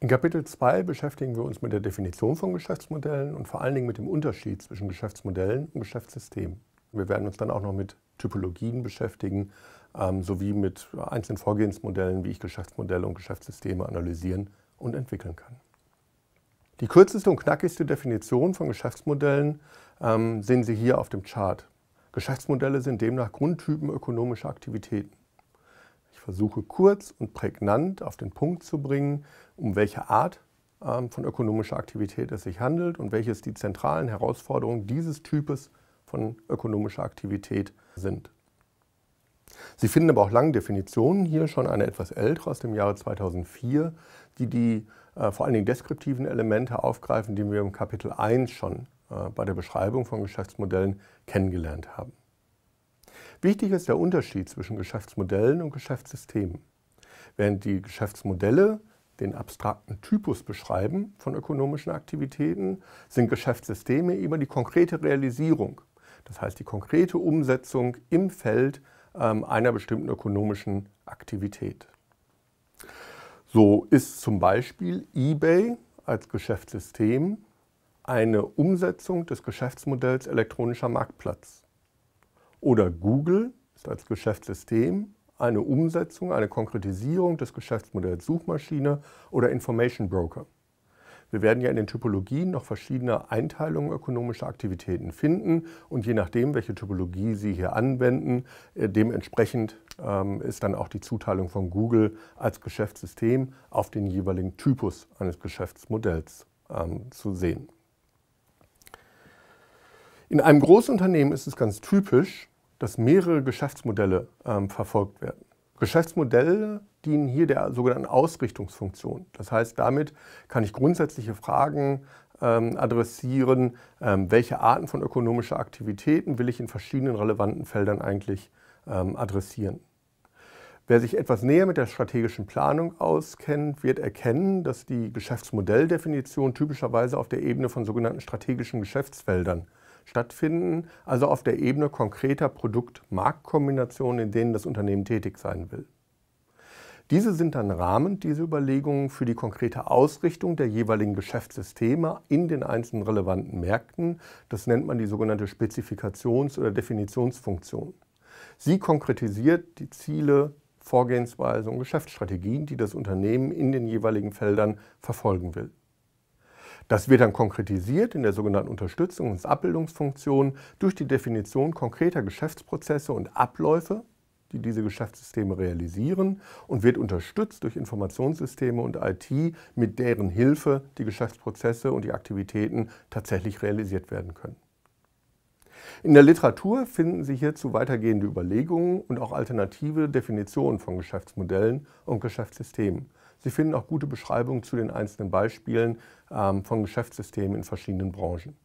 In Kapitel 2 beschäftigen wir uns mit der Definition von Geschäftsmodellen und vor allen Dingen mit dem Unterschied zwischen Geschäftsmodellen und Geschäftssystemen. Wir werden uns dann auch noch mit Typologien beschäftigen, ähm, sowie mit einzelnen Vorgehensmodellen, wie ich Geschäftsmodelle und Geschäftssysteme analysieren und entwickeln kann. Die kürzeste und knackigste Definition von Geschäftsmodellen ähm, sehen Sie hier auf dem Chart. Geschäftsmodelle sind demnach Grundtypen ökonomischer Aktivitäten versuche kurz und prägnant auf den Punkt zu bringen, um welche Art ähm, von ökonomischer Aktivität es sich handelt und welches die zentralen Herausforderungen dieses Types von ökonomischer Aktivität sind. Sie finden aber auch lange Definitionen, hier schon eine etwas ältere aus dem Jahre 2004, die die äh, vor allen Dingen deskriptiven Elemente aufgreifen, die wir im Kapitel 1 schon äh, bei der Beschreibung von Geschäftsmodellen kennengelernt haben. Wichtig ist der Unterschied zwischen Geschäftsmodellen und Geschäftssystemen. Während die Geschäftsmodelle den abstrakten Typus beschreiben von ökonomischen Aktivitäten, sind Geschäftssysteme immer die konkrete Realisierung, das heißt die konkrete Umsetzung im Feld ähm, einer bestimmten ökonomischen Aktivität. So ist zum Beispiel eBay als Geschäftssystem eine Umsetzung des Geschäftsmodells elektronischer Marktplatz. Oder Google ist als Geschäftssystem eine Umsetzung, eine Konkretisierung des Geschäftsmodells Suchmaschine oder Information Broker. Wir werden ja in den Typologien noch verschiedene Einteilungen ökonomischer Aktivitäten finden und je nachdem, welche Typologie Sie hier anwenden, äh, dementsprechend ähm, ist dann auch die Zuteilung von Google als Geschäftssystem auf den jeweiligen Typus eines Geschäftsmodells ähm, zu sehen. In einem Großunternehmen ist es ganz typisch, dass mehrere Geschäftsmodelle ähm, verfolgt werden. Geschäftsmodelle dienen hier der sogenannten Ausrichtungsfunktion. Das heißt, damit kann ich grundsätzliche Fragen ähm, adressieren, ähm, welche Arten von ökonomischen Aktivitäten will ich in verschiedenen relevanten Feldern eigentlich ähm, adressieren. Wer sich etwas näher mit der strategischen Planung auskennt, wird erkennen, dass die Geschäftsmodelldefinition typischerweise auf der Ebene von sogenannten strategischen Geschäftsfeldern stattfinden, also auf der Ebene konkreter Produkt-Marktkombinationen, in denen das Unternehmen tätig sein will. Diese sind dann rahmend, diese Überlegungen, für die konkrete Ausrichtung der jeweiligen Geschäftssysteme in den einzelnen relevanten Märkten. Das nennt man die sogenannte Spezifikations- oder Definitionsfunktion. Sie konkretisiert die Ziele, Vorgehensweisen und Geschäftsstrategien, die das Unternehmen in den jeweiligen Feldern verfolgen will. Das wird dann konkretisiert in der sogenannten Unterstützungs- und Abbildungsfunktion durch die Definition konkreter Geschäftsprozesse und Abläufe, die diese Geschäftssysteme realisieren und wird unterstützt durch Informationssysteme und IT, mit deren Hilfe die Geschäftsprozesse und die Aktivitäten tatsächlich realisiert werden können. In der Literatur finden Sie hierzu weitergehende Überlegungen und auch alternative Definitionen von Geschäftsmodellen und Geschäftssystemen. Sie finden auch gute Beschreibungen zu den einzelnen Beispielen ähm, von Geschäftssystemen in verschiedenen Branchen.